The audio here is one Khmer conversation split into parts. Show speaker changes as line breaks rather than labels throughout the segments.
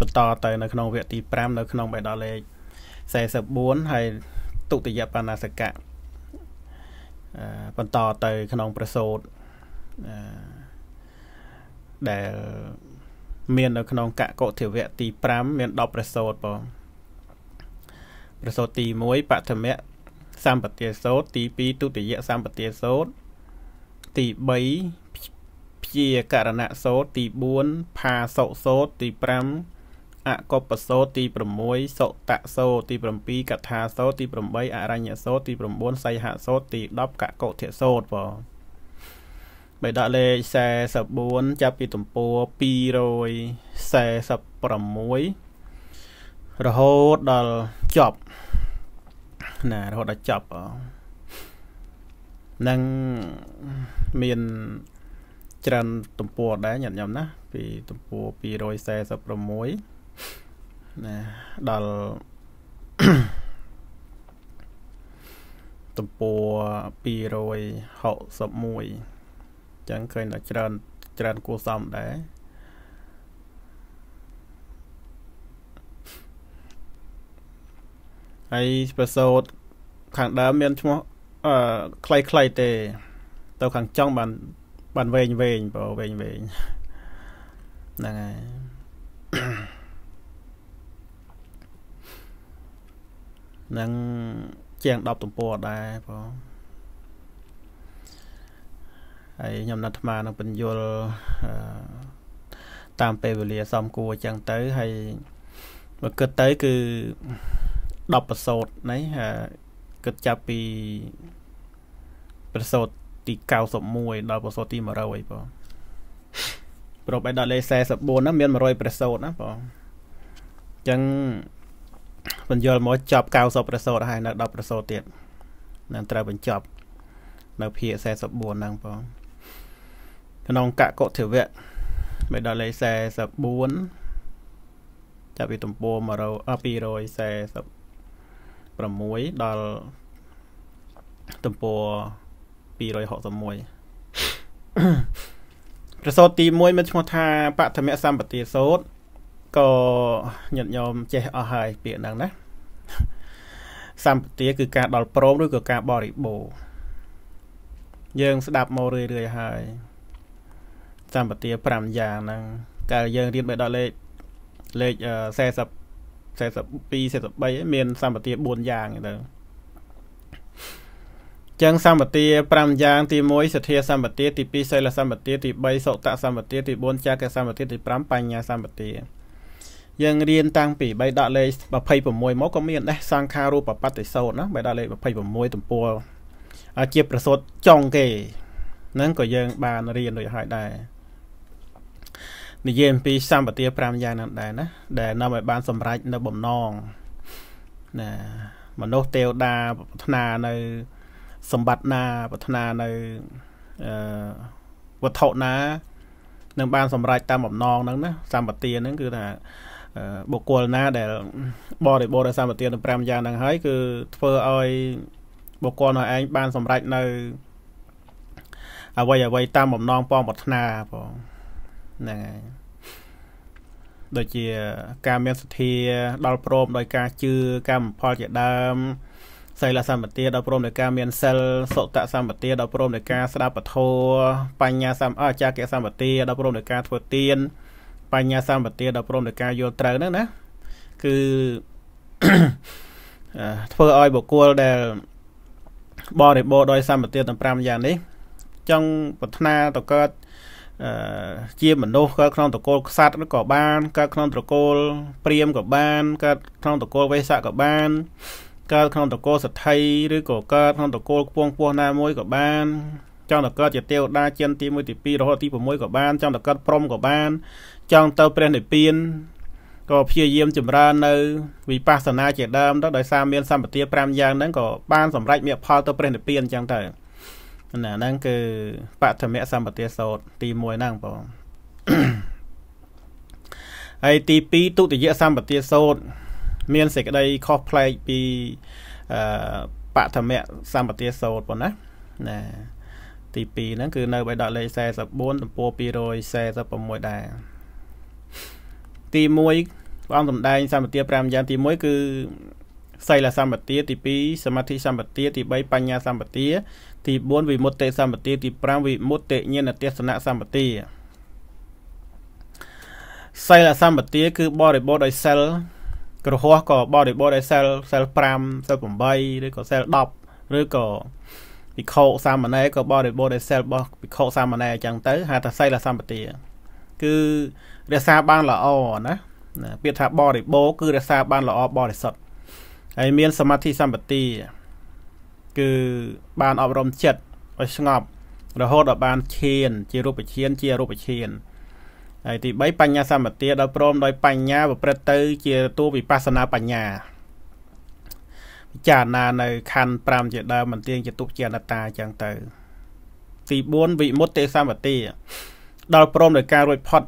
បន្តទៅនៅក្នុងវគ្គទី5នៅក្នុងបេដាលេខ44ហើយទុតិយបណ្ណាសកៈបន្តទៅក្នុងប្រសូតដែលមាននៅក្នុងកកធិវៈទី5មាន10ប្រសូតបងប្រសូត ទី1បឋមៈសម្បទាសោតទី2ទុតិយសម្បទាសោតទី3ព្យាករណៈសោតទី4ផាសុសោតទី5អកុបសូតទី6សុតសូតទី7កថាសូតទី8អរញ្ញសូតទី9សីហសូតទី10កកុធសូតបងបីដកលេខ44ចាប់ ពីទំព័រ246រហូតដល់ចប់ណារហូតដល់ចប់នឹងមានច្រើនទំព័រដែរញាតិញោមណា ពីទំព័រ246ណាដល់ទំព័រ261អញ្ចឹងឃើញតែច្រើន ច្រើន គួសមដែរហើយប្រសូតខាងដើមមានឈ្មោះអឺខ្លីៗទេទៅខាងចុងបានបានវែងវែងបើវែងវែងហ្នឹងហើយនិងជាង10ទំព័រដែរបងហើយខ្ញុំណាត់អាត្មានឹងបញ្យលតាមពេលវេលាសមគួរអញ្ចឹងទៅហើយបើគិតទៅគឺ10ប្រសូតនេះគិតចាប់ពីប្រសូតទី91ដល់ប្រសូតទី100បងប្របឯដល់លេខ44ហ្នឹងមាន100ប្រសូតណាបងអញ្ចឹងបញ្យល់មកចប់90ប្រសូតហើយនៅ10ប្រសូតទៀតនឹងត្រូវបញ្ចប់ នៅភាគ44ហ្នឹងបងក្នុងកកធិវៈបីដល់លេខ44ចាប់ពីទំព័រ246ដល់ទំព័រ261ប្រសូតទី1មានឈ្មោះថាបឋមសម្បទាសោតក៏ញាតិញោមចេះអស់ហើយពាក្យហ្នឹងណា សម្បទាគឺការ ដល់ព្រមឬក៏ការបរិបូរយើង ស្ដាប់មករឿយរឿយហើយសម្បទា5យ៉ាងហ្នឹងកាលយើងរៀនបែបដល់លេខលេខ40 42 43មាន សម្បទា4យ៉ាងទៅចឹងសម្បទា5យ៉ាងទី1សទ្ធាសម្បទាទី2សិលសម្បទាទី3សោតៈសម្បទាទី4ចាកសម្បទាទី5បញ្ញាសម្បទាយើងរៀនតាំងពី3ដកលេខ26មកក៏មានដែរសង្ខារូបបតិសោតណា3ដកលេខ26ទំព័រជាប្រសូតចុងគេហ្នឹងក៏យើង បានរៀនដូចហើយដែរនិយាយអំពីសម្បទា5យ៉ាងហ្នឹងដែរណា ដែលនាំឲ្យបាន សម្រេចនៅបំណងណា មនុស្សទេវតាប្រាថ្នានៅសម្បត្តិណាប្រាថ្នានៅអឺវត្ថុណានឹងបានសម្រេចតាមបំណងហ្នឹងណាសម្បទាហ្នឹងគឺថាបុគ្គលណា ដែលបរិបូរដោយសម្បទាន5យ៉ាងហ្នឹងហើយគឺធ្វើឲ្យបុគ្គលនោះឯងបានសម្រេចនៅអ្វីអ្វីតាមបំណងបងប្រាថ្នាផងហ្នឹងហើយដូចជា ការមានសទ្ធាដល់ព្រមដោយការជឿការបំផលជាដើម សីលសម្បទាដល់ព្រមដោយការមានសិលសុតសម្បទាដល់ព្រមដោយការស្ដាប់ពធបញ្ញាសម្អចារកិសម្បទាដល់ព្រមដោយការធ្វើទានបញ្ញាសម្បទាដល់ព្រមទៅការយល់ត្រូវហ្នឹងណាគឺធ្វើឲ្យបុគ្គលដែលបរិបូរដោយសម្បទាទាំង5យ៉ាងនេះ ចង់ប្រាថ្នាទៅកើតជាមនុស្សកើតក្នុងត្រកូលក្សត្រក៏បានកើតក្នុងត្រកូល ព្រាមក៏បានកើតក្នុងត្រកូលវេសៈក៏បាន កើតក្នុងត្រកូលសទ្ធិឬក៏កើតក្នុងត្រកូលខ្ពងពោះណាមួយក៏បានចង់តែកើតជាទេវតាចិនទី1ទី2រហូតទី6ក៏បាន ចង់តែកើតព្រំក៏បាន ចង់ទៅព្រះនិព្វានក៏ព្យាយាមចម្រើននៅវិបស្សនាជាដើមទៅដោយសារមានសម្បទា5យ៉ាងហ្នឹងក៏បានសម្រេចមគ្គផលទៅព្រះនិព្វានអញ្ចឹងទៅណាហ្នឹងគឺបឋមសម្បទាសោតទី1ហ្នឹងបងហើយទី2ទុតិយសម្បទាសោតមាន សេចក្តីខុសប្លែកពីអឺបឋមសម្បទាសោតប៉ុណ្ណាណាទី2ហ្នឹងគឺនៅបៃដកលេខ44ទំព័រ246ដែរទី1ព្រះអង្គសម្ដែង សម្បទា5យ៉ាងទី1គឺសីលសម្បទាទី2សមាធិសម្បទាទី3បញ្ញាសម្បទាទី4វិមុតតិសម្បទាទី5វិមុតតិញ្ញាណទេសនៈសម្បទាសីលសម្បទាគឺបរិបូរដោយសិលក្រហោះក៏បរិបូរដោយសិលសិល5សិល8ឬក៏សិល10ឬក៏ភិក្ខុសាមណេរក៏បរិបូរដោយសិលរបស់ភិក្ខុសាមណេរអញ្ចឹងទៅហៅថាសិលសម្បទាគឺរក្សាបានល្អណាណាពាក្យថាបរិបូរគឺរក្សា បានល្អបរិសុទ្ធហើយមាន សមាធិសម្បទាគឺបានអប់រំចិត្តឲ្យស្ងប់ រហូតដល់បានឈានជារូបឈាន ជារូបឈានហើយទី3បញ្ញាសម្បទាដល់ព្រមដោយ បញ្ញាប្រព្រឹត្តទៅជាតួវិបស្សនាបញ្ញាពិចារណានៅខណ្ឌ5ជាដើមមិនទៀងជាទុកជាអនត្តាអញ្ចឹងទៅទី4វិមុតទេសម្បទា ដល់ព្រមដោយការរួចផុត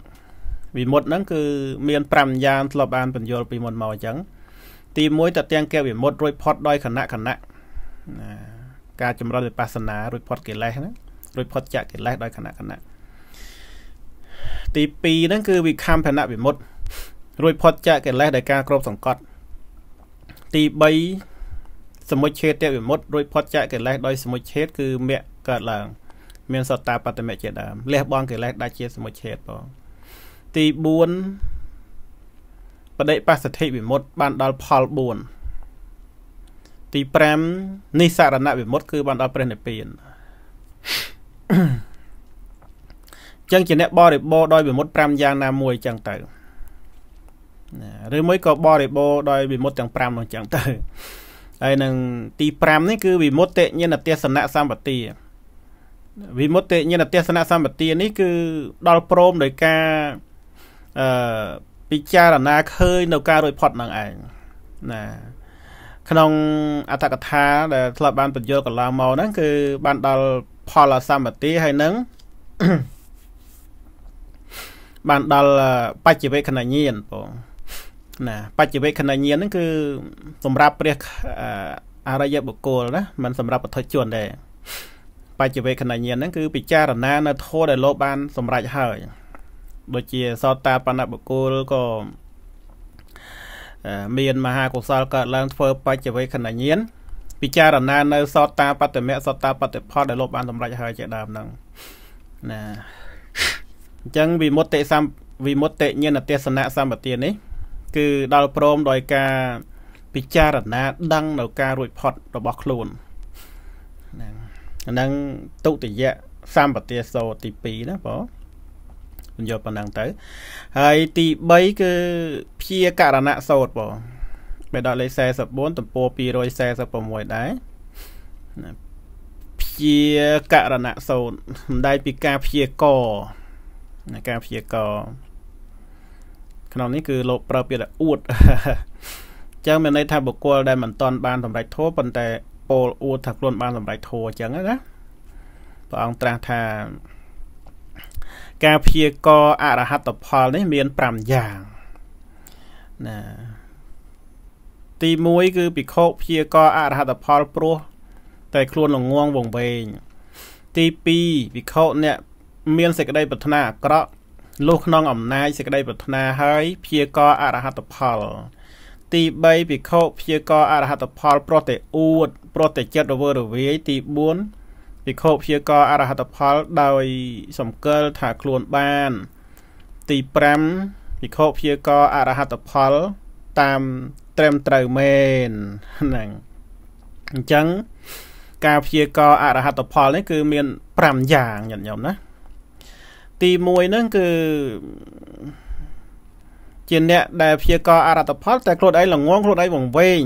វិមុតហ្នឹងគឺ មាន5យ៉ាងធ្លាប់បាន បញ្យល់ពីមុនមកអញ្ចឹង ទី1តទាំងកែវិមុតរួចផុតដោយគណៈគណៈណាការចម្រើនវិបស្សនារួចផុតកិលេសហ្នឹងរួចផុតចាក់កិលេសដោយគណៈគណៈទី2ហ្នឹងគឺវិខំភណៈវិមុតរួចផុតចាក់កិលេសដោយការគ្រប់សង្កត់ ទី3សមុជឆេតទេវវិមុតរួចផុតចាកកិលេសដោយសមុជឆេតគឺមគ្គកើតឡើងមានសតាបត្តមគ្គជាដើមលះបង់កិលេសដាច់ជាសមុជឆេតបងទី4បដិបស្សតិវិមុតបានដល់ផល4ទី5នេះសារណវិមុត គឺបានដល់ព្រះនិព្វានចឹងជាអ្នកបរិបោដោយវិមុត5យ៉ាងណាមួយចឹងទៅឬមួយក៏បរិបោដោយវិមុតទាំង5នោះចឹងទៅហើយនឹងទី5នេះគឺវិមុតតិញ្ញាណទេសនៈសម្បទាវិមុតតិញ្ញាណទេសនៈសម្បទានេះគឺ ដល់ព្រមដោយការអឺពិចារណាឃើញនៅការរួចផុតនឹងឯងណា ក្នុងអត្តកថាដែលធ្លាប់បានបញ្យល់កន្លងមកហ្នឹងគឺ បានដល់ផលសម្បទាហើយនឹងបានដល់បច្ចវេកណញ្ញានបងណាបច្ចវេខណញ្ញាណហ្នឹងគឺសម្រាប់ព្រះអរិយបុគ្គលណាមិនសម្រាប់បទជនដែរបច្ចវេខណញ្ញាណហ្នឹងគឺពិចារណា នៅធម៌ដែលលោកបាន សម្រេចហើយដូចជា សតតាបណ្ណបុគ្គលក៏មានមហាកុសលកើតឡើងធ្វើបច្ចវេខណញ្ញាណពិចារណានៅសតតាបត្តមៈសតតាបត្តផលដែលលោកបានសម្រេចហើយជាដើមហ្នឹងណាអញ្ចឹងវិមុតតិសម្វិមុតតិញ្ញាណទេសនៈសម្បទានេះគឺដល់ព្រមដោយការពិចារណាដឹងនៅការរួចផុតរបស់ខ្លួនហ្នឹងហ្នឹងទុតិយសម្បទាសោទី2ណាបងពន្យល់ប៉ុណ្ណឹងទៅ ហើយទី3គឺព្យាករណៈសោតបងបែរដល់លេខ44ទំព័រ246ដែរព្យាករណៈសោតសំដែងពីការព្យាករណ៍នៃការព្យាករណ៍ក្នុងនេះគឺលោកប្រើពាក្យថាអួតចឹងមានន័យថាបុគ្គលដែលមិនទាន់បានសម្រេចធម៌ប៉ុន្តែពោលអួតថាខ្លួនបានសម្រេចធម៌ចឹងណាព្រះអង្គត្រាស់ថា ការព្យាករអរហត្តផលនេះ មាន5យ៉ាងណាទី1គឺភិក្ខុព្យាករអរហត្តផលព្រោះតែខ្លួនល្ងងវង្វេងទី2ភិក្ខុអ្នក មាន សេចក្តី ប្រាថ្នាអាក្រក់លុះក្នុងអំណាចសេចក្តីប្រាថ្នាហើយព្យាករអរហត្តផលទី3ភិក្ខុព្យាករអរហត្តផល ប្រតិអួតប្រតិចិត្តរវើរវាយទី4ភិក្ខុព្យាករអរហត្តផល ដោយសំកិលថាខ្លួនបាន ទី5ភិក្ខុព្យាករអរហត្តផល តាមត្រឹមត្រូវមែនហ្នឹងអញ្ចឹងការព្យាករអរហត្តផលនេះគឺមាន5យ៉ាងញាតិញោមណាទី1ហ្នឹងគឺជាអ្នកដែលព្យាករអរតផលតែខ្លួនឯងល្ងងខ្លួនឯងវង្វេង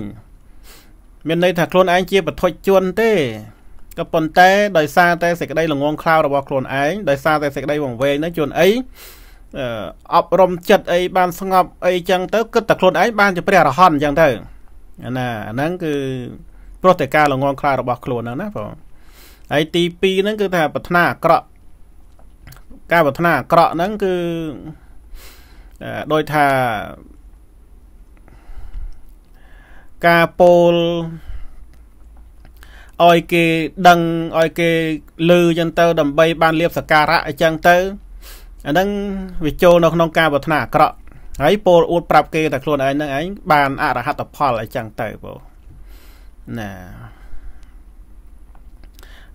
មានន័យថា ខ្លួនឯងជាបធុជជនទេក៏ប៉ុន្តែ ដោយសារតែសេចក្តីល្ងងខ្លៅរបស់ខ្លួនឯងដោយសារតែសេចក្តីវង្វេងហ្នឹងជួនអីអប់រំចិត្តអីបានស្ងប់អីចឹងទៅគិតតែខ្លួនឯងបានជាព្រះអរហន្តចឹងទៅណាអាហ្នឹងគឺព្រោះតែការល្ងងខ្លៅរបស់ខ្លួនហ្នឹងណាបងហើយទី2ហ្នឹងគឺថាប្រាថ្នាអាក្រក់ការប្រាថ្នាអាក្រក់ហ្នឹងគឺដោយថាការពោលឲ្យគេដឹងឲ្យគេលឺចឹងទៅដើម្បី បានលៀបសការៈអញ្ចឹងទៅអាហ្នឹងវាចូលនៅក្នុងការប្រាថ្នាអាក្រក់ហើយពោលអួតប្រាប់គេតែខ្លួនឯងហ្នឹងឯងបានអរហត្តផលអញ្ចឹងទៅបងណា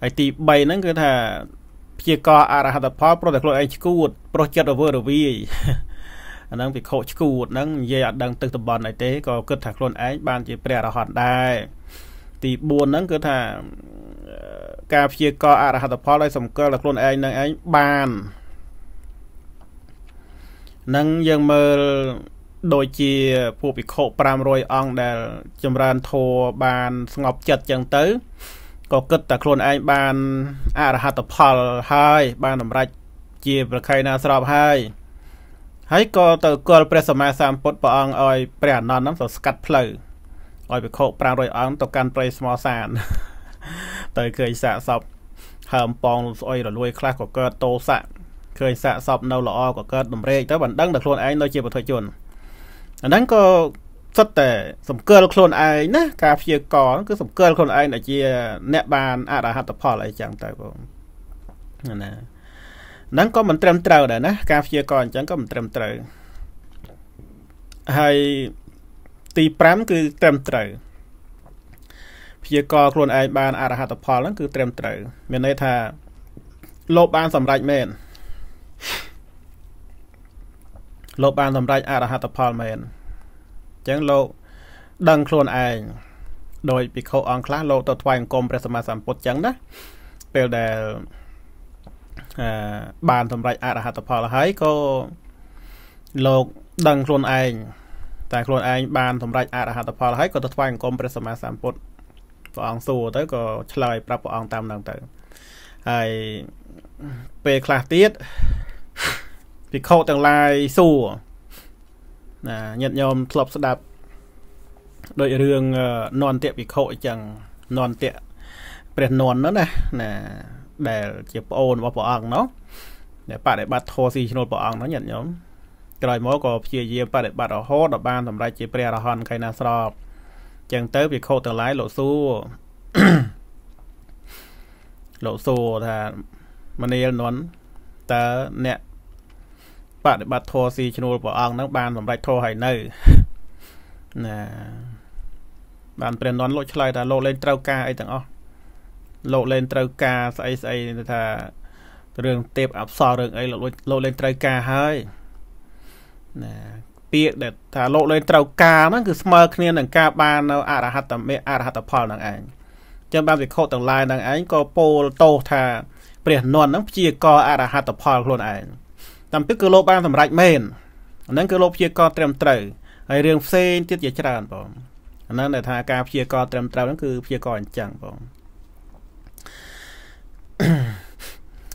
ហើយទី3ហ្នឹងគឺថាព្យាករអរហត្តផលព្រោះតែខ្លួនឯងឈួតព្រោះចិត្តរវើរវាយអាហ្នឹងពិខុឈួតហ្នឹងនិយាយអត់ដឹងទឹកតំបន់អីទេក៏គិតថាខ្លួនឯងបានជាព្រះអរហន្តដែរទី4ហ្នឹងគឺថាការព្យាករអរហត្តផលឲ្យសម្គាល់ដល់ខ្លួនឯងនឹងឯងបាននឹងយើងមើលដូចជាពួកភិក្ខុ500អង្គដែល ចម្រើនធម៌បានស្ងប់ចិត្តចឹងទៅក៏គិតតែខ្លួនឯងបានអរហត្តផលហើយបានសម្រេចជាប្រខៃណាស្របហើយហើយក៏ទៅគល់ព្រះសម្មាសម្ពុទ្ធព្រះអង្គឲ្យព្រះអនន្តហ្នឹងទៅស្កាត់ផ្លូវឲ្យវិខោ500អង្គទៅកាន់ព្រៃស្មោសាន ទៅឃើញសាកសពហើមប៉ងស្អុយរលួយ ខ្លះក៏កើតតោសៈឃើញសាកសពនៅល្អក៏កើតតម្រេកទៅបណ្ដឹងតែខ្លួនឯងនៅជាពធជនអាហ្នឹងក៏សិតតែសម្គាល់ខ្លួនឯងណាការព្យាករគឺសម្គាល់ខ្លួនឯងដែលជា អ្នកបានអរហត្តផលអីចឹងទៅបងណាហ្នឹងក៏មិនត្រឹមត្រូវដែរណាការព្យាករអញ្ចឹងក៏មិនត្រឹមត្រូវហើយទី5គឺត្រឹមត្រូវព្យាករខ្លួនឯងបានអរហត្តផលហ្នឹងគឺត្រឹមត្រូវមានន័យថាលោកបានសម្រេចមែនលោកបានសម្រេចអរហត្តផលមែនចឹងលោកដឹងខ្លួនឯងដោយភិក្ខុអង្គខ្លះលោក ទៅថ្វាយអង្គមព្រះសម្មាសម្ពុទ្ធចឹងណាពេលដែលអឺបានសម្រេចអរហត្តផលហើយក៏លោកដឹង ខ្លួនឯងតែខ្លួនឯងបានសម្រេចអរហត្តផលហើយក៏ទៅថ្វាយអង្គមព្រះសម្មាសម្ពុទ្ធព្រះអង្គសួរទៅក៏ឆ្លើយប្រាប់ព្រះអង្គតាមនឹងទៅហើយពេលខ្លះទៀតភិក្ខុទាំងឡាយសួរណាញាតិញោមធ្លាប់ស្ដាប់ដូចរឿងនន្ទៈវិខុអញ្ចឹងនន្ទៈព្រះនន់នោះណាណាដែល ជាប្អូនរបស់ព្រះអង្គនោះដែលបដិបត្តិធម៌ស៊ីឈ្នួលព្រះអង្គនោះញាតិញោមក្រោយមកក៏ព្យាយាមបដិបត្តិរហូតដល់បានសម្រេចជាព្រះអរហន្តខៃណាស្របអញ្ចឹងទៅវិខុទាំងឡាយលោកសួរលោកសួរថាមនាលនន់តើអ្នកបដិបត្តិធម៌ស៊ីឈ្នួលព្រះអង្គហ្នឹងបានសម្រេចធម៌ឲ្យនៅណាបានព្រះនន់លោកឆ្លើយថាលោកលែងត្រូវការអីទាំងអស់លោកលែងត្រូវការស្អីស្អីថារឿងទេពអប្សររឿងអីលោកលោកលែងត្រូវការហើយណាពាក្យដែលថាលោកលែងត្រូវការហ្នឹងគឺស្មើគ្នានឹងការបាននៅអរហត្តមេអរហត្តផលហ្នឹងឯងចឹងបានវិខុទាំងឡាយហ្នឹងឯងក៏ពោលទោសថាព្រះនន់ហ្នឹងព្យាករអរហត្តផល ខ្លួនឯងតាមពិតគឺលោកបានសម្រេចមែនអាហ្នឹងគឺលោកព្យាករត្រឹមត្រូវហើយរឿងផ្សេងទៀតជាច្រើនបងអាហ្នឹងដែលថាការព្យាករត្រឹមត្រូវហ្នឹងគឺព្យាករអញ្ចឹងបង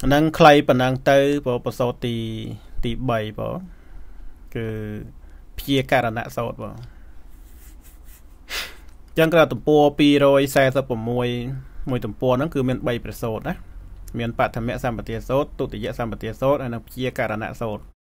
អាហ្នឹងខ្លីប៉ុណ្ណឹងទៅប្រពសោទីទី3បងគឺព្យាករណៈសោតបងចឹងក្រៅទំព័រ246មួយទំព័រហ្នឹងគឺមាន3ប្រសូតណាមានបឋមសម្បទាសោតទុតិយសម្បទាសោតហើយនិងព្យាករណៈសោត